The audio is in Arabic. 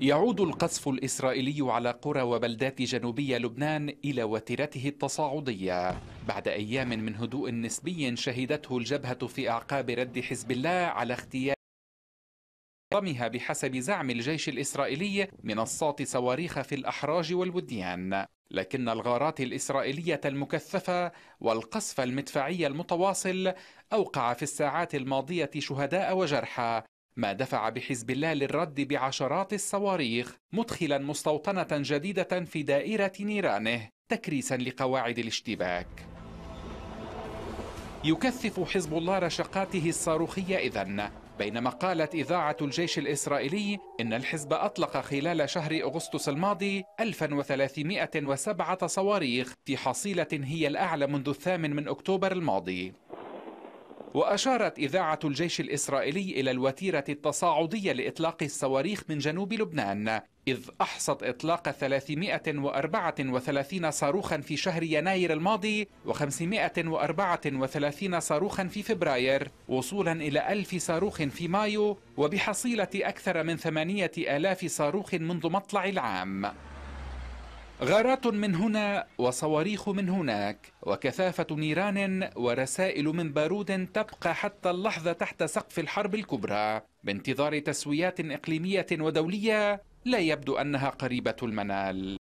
يعود القصف الإسرائيلي على قرى وبلدات جنوبي لبنان إلى وتيرته التصاعدية بعد أيام من هدوء نسبي شهدته الجبهة في أعقاب رد حزب الله على اغتيال ضمها بحسب زعم الجيش الإسرائيلي منصات صواريخ في الأحراج والوديان لكن الغارات الإسرائيلية المكثفة والقصف المدفعي المتواصل أوقع في الساعات الماضية شهداء وجرحى ما دفع بحزب الله للرد بعشرات الصواريخ مدخلا مستوطنة جديدة في دائرة نيرانه تكريسا لقواعد الاشتباك يكثف حزب الله رشقاته الصاروخية إذن بينما قالت إذاعة الجيش الإسرائيلي إن الحزب أطلق خلال شهر أغسطس الماضي 1307 صواريخ في حصيلة هي الأعلى منذ الثامن من أكتوبر الماضي وأشارت إذاعة الجيش الإسرائيلي إلى الوتيرة التصاعدية لإطلاق الصواريخ من جنوب لبنان إذ أحصت إطلاق 334 صاروخا في شهر يناير الماضي و534 صاروخا في فبراير وصولا إلى ألف صاروخ في مايو وبحصيلة أكثر من 8000 صاروخ منذ مطلع العام غارات من هنا وصواريخ من هناك وكثافة نيران ورسائل من بارود تبقى حتى اللحظة تحت سقف الحرب الكبرى بانتظار تسويات إقليمية ودولية لا يبدو أنها قريبة المنال